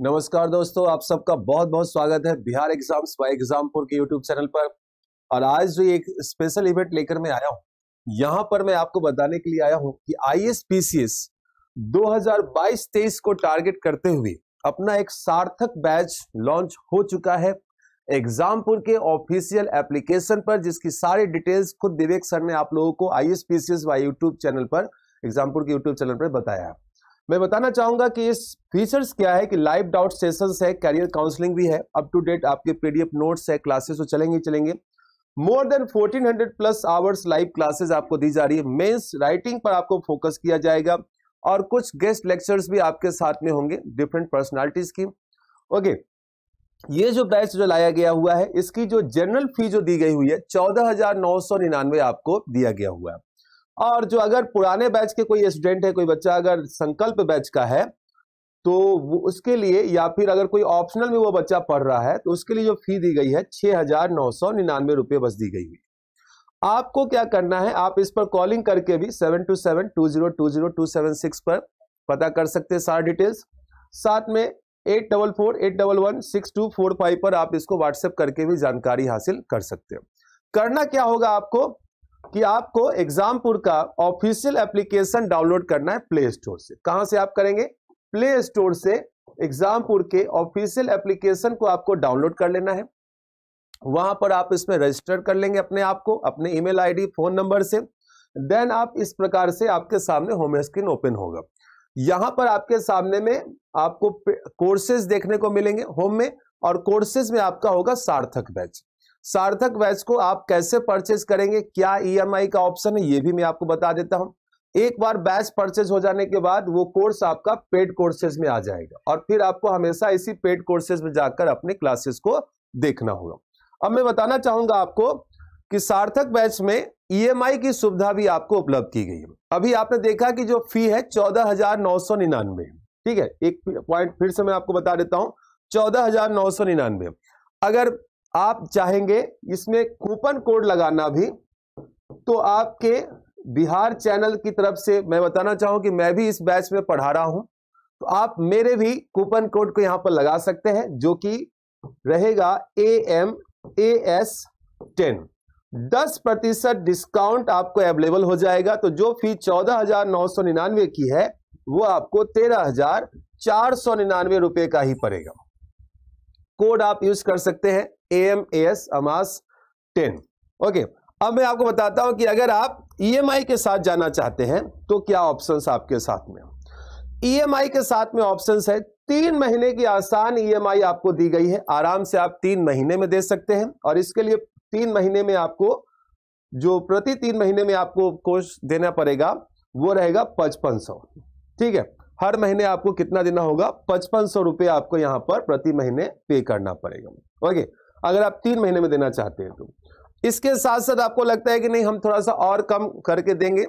नमस्कार दोस्तों आप सबका बहुत बहुत स्वागत है बिहार एग्जाम्स बाय एग्जामपुर के यूट्यूब चैनल पर और आज जो एक स्पेशल इवेंट लेकर मैं आया हूँ यहाँ पर मैं आपको बताने के लिए आया हूँ कि I S P C S दो हजार बाईस तेईस को टारगेट करते हुए अपना एक सार्थक बैच लॉन्च हो चुका है एग्जामपुर के ऑफिशियल एप्लीकेशन पर जिसकी सारी डिटेल्स खुद विवेक सर ने आप लोगों को I S P C S बाई यूट्यूब चैनल पर एग्जामपुर के यूट्यूब चैनल पर बताया मैं बताना चाहूंगा कि इस फीचर्स क्या है कि लाइव डाउट सेशंस है कैरियर काउंसलिंग भी है अप टू डेट आपके पीडीएफ नोट्स है क्लासेस तो चलेंगे चलेंगे more than 1400 plus hours live classes आपको दी जा रही है मेंस राइटिंग पर आपको फोकस किया जाएगा और कुछ गेस्ट लेक्चर्स भी आपके साथ में होंगे डिफरेंट पर्सनैलिटीज की ओके ये जो बैच जो लाया गया हुआ है इसकी जो जनरल फी जो दी गई हुई है चौदह आपको दिया गया हुआ है और जो अगर पुराने बैच के कोई स्टूडेंट है कोई बच्चा अगर संकल्प बैच का है तो उसके लिए या फिर अगर कोई ऑप्शनल में वो बच्चा पढ़ रहा है तो उसके लिए जो फी दी गई है छह हजार नौ सौ निन्यानवे रुपये बस दी गई है आपको क्या करना है आप इस पर कॉलिंग करके भी seven two seven two zero two zero two seven six पर पता कर सकते हैं सारा डिटेल्स साथ में eight double four eight double one six two four five पर आप इसको व्हाट्सएप करके भी जानकारी हासिल कर सकते हो करना क्या होगा आपको कि आपको एग्जामपुर का ऑफिशियल एप्लीकेशन डाउनलोड करना है प्ले स्टोर से कहां से आप करेंगे प्ले स्टोर से एग्जामपुर के ऑफिशियल एप्लीकेशन को आपको डाउनलोड कर लेना है वहां पर आप इसमें रजिस्टर कर लेंगे अपने आप को अपने ईमेल आईडी फोन नंबर से देन आप इस प्रकार से आपके सामने होम स्क्रीन ओपन होगा यहां पर आपके सामने में आपको कोर्सेज देखने को मिलेंगे होम में और कोर्सेज में आपका होगा सार्थक बैच सार्थक वैस को आप कैसे परचेज करेंगे क्या ई e का ऑप्शन है ये भी मैं आपको बता देता हूं एक बार बैच परचेज हो जाने के बाद वो कोर्स आपका पेड कोर्सेज में आ जाएगा और फिर आपको हमेशा इसी पेड कोर्सेज में जाकर अपने क्लासेस को देखना होगा अब मैं बताना चाहूंगा आपको कि सार्थक बैच में ईएमआई e की सुविधा भी आपको उपलब्ध की गई है अभी आपने देखा कि जो फी है चौदह हजार नौ सौ निन्यानवे ठीक है एक पॉइंट फिर से मैं आपको बता देता हूं चौदह हजार नौ सौ निन्यानवे अगर आप चाहेंगे इसमें कूपन कोड लगाना भी तो आपके बिहार चैनल की तरफ से मैं बताना चाहूं कि मैं भी इस बैच में पढ़ा रहा हूं तो आप मेरे भी कूपन कोड को यहां पर लगा सकते हैं जो कि रहेगा A M A S ten दस प्रतिशत डिस्काउंट आपको अवेलेबल हो जाएगा तो जो फी चौदह हजार नौ सौ निन्यानवे की है वो आपको तेरह हजार चार सौ निन्यानवे रुपए का ही पड़ेगा कोड आप यूज कर सकते हैं ए एम ए एस अमास टेन ओके अब मैं आपको बताता हूं कि अगर आप ई e के साथ जाना चाहते हैं तो क्या ऑप्शन आपके साथ में ई e के साथ में ऑप्शन है तीन महीने की आसान ई e आपको दी गई है आराम से आप तीन महीने में दे सकते हैं और इसके लिए तीन महीने में आपको जो प्रति तीन महीने में आपको कोर्स देना पड़ेगा वो रहेगा पचपन सौ ठीक है हर महीने आपको कितना देना होगा पचपन सौ रुपये आपको यहां पर प्रति महीने पे करना पड़ेगा ओके अगर आप तीन महीने में देना चाहते हैं तो इसके साथ साथ आपको लगता है कि नहीं हम थोड़ा सा और कम करके देंगे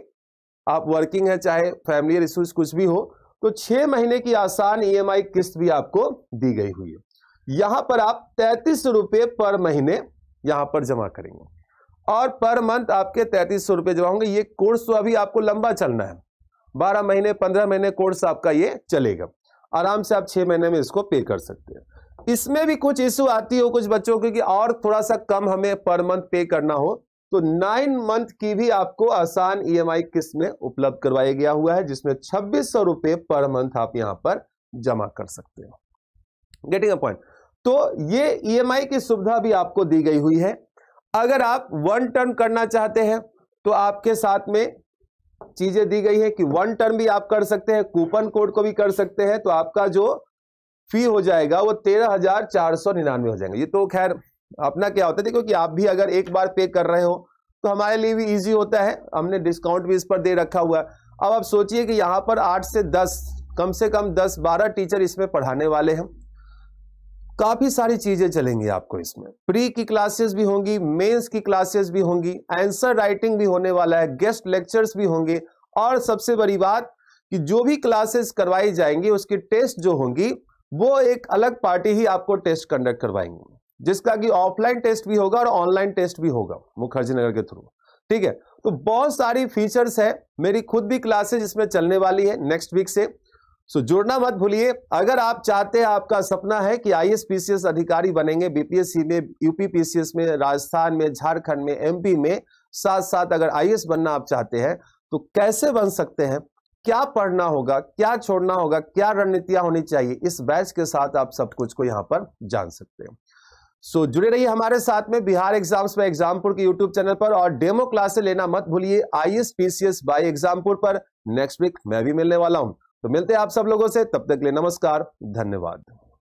आप वर्किंग है चाहे फैमिली रिसोर्स कुछ भी हो तो छह महीने की आसान ईएमआई e किस्त भी आपको दी गई हुई है यहां पर आप तैतीस रुपये पर महीने यहां पर जमा करेंगे और पर मंथ आपके तैतीस सौ रुपये जमा होंगे ये कोर्स तो अभी आपको लंबा चलना है बारह महीने पंद्रह महीने कोर्स आपका ये चलेगा आराम से आप छह महीने में इसको पे कर सकते हैं इसमें भी कुछ इशू आती हो कुछ बच्चों की कि और थोड़ा सा कम हमें पर मंथ पे करना हो तो नाइन मंथ की भी आपको आसान ईएमआई e किस्त में उपलब्ध करवाया गया हुआ है जिसमें छब्बीस सौ रुपए पर मंथ आप यहां पर जमा कर सकते हो गेटिंग अ पॉइंट तो ये ईएमआई e की सुविधा भी आपको दी गई हुई है अगर आप वन टर्म करना चाहते हैं तो आपके साथ में चीजें दी गई है कि वन टर्म भी आप कर सकते हैं कूपन कोड को भी कर सकते हैं तो आपका जो फी हो जाएगा वो तेरह हजार चार सौ निन्यानवे हो जाएंगे ये तो खैर अपना क्या होता है क्योंकि आप भी अगर एक बार पे कर रहे हो तो हमारे लिए भी इजी होता है हमने डिस्काउंट भी इस पर दे रखा हुआ है अब आप सोचिए कि यहाँ पर आठ से दस कम से कम दस बारह टीचर इसमें पढ़ाने वाले हैं काफ़ी सारी चीज़ें चलेंगी आपको इसमें प्री की क्लासेस भी होंगी मेंस की क्लासेस भी होंगी आंसर राइटिंग भी होने वाला है गेस्ट लेक्चर्स भी होंगे और सबसे बड़ी बात कि जो भी क्लासेस करवाई जाएंगी उसकी टेस्ट जो होंगी वो एक अलग पार्टी ही आपको टेस्ट कंडक्ट करवाएंगे जिसका कि ऑफलाइन टेस्ट भी होगा और ऑनलाइन टेस्ट भी होगा मुखर्जी नगर के थ्रू ठीक है तो बहुत सारी फीचर्स है मेरी खुद भी क्लासेज इसमें चलने वाली है नेक्स्ट वीक से सो जुड़ना मत भूलिए अगर आप चाहते हैं आपका सपना है कि आई एस अधिकारी बनेंगे बीपीएससी में यूपी पीसीएस में राजस्थान में झारखंड में एमपी में साथ साथ अगर आई बनना आप चाहते हैं तो कैसे बन सकते हैं क्या पढ़ना होगा क्या छोड़ना होगा क्या रणनीतियां होनी चाहिए इस बैच के साथ आप सब कुछ को यहाँ पर जान सकते हो सो so, जुड़े रहिए हमारे साथ में बिहार एग्जाम्स में एग्जामपुर के यूट्यूब चैनल पर और डेमो क्लासे लेना मत भूलिए I S P C S by Exampur पर नेक्स्ट वीक मैं भी मिलने वाला हूं तो मिलते हैं आप सब लोगों से तब तक के लिए नमस्कार धन्यवाद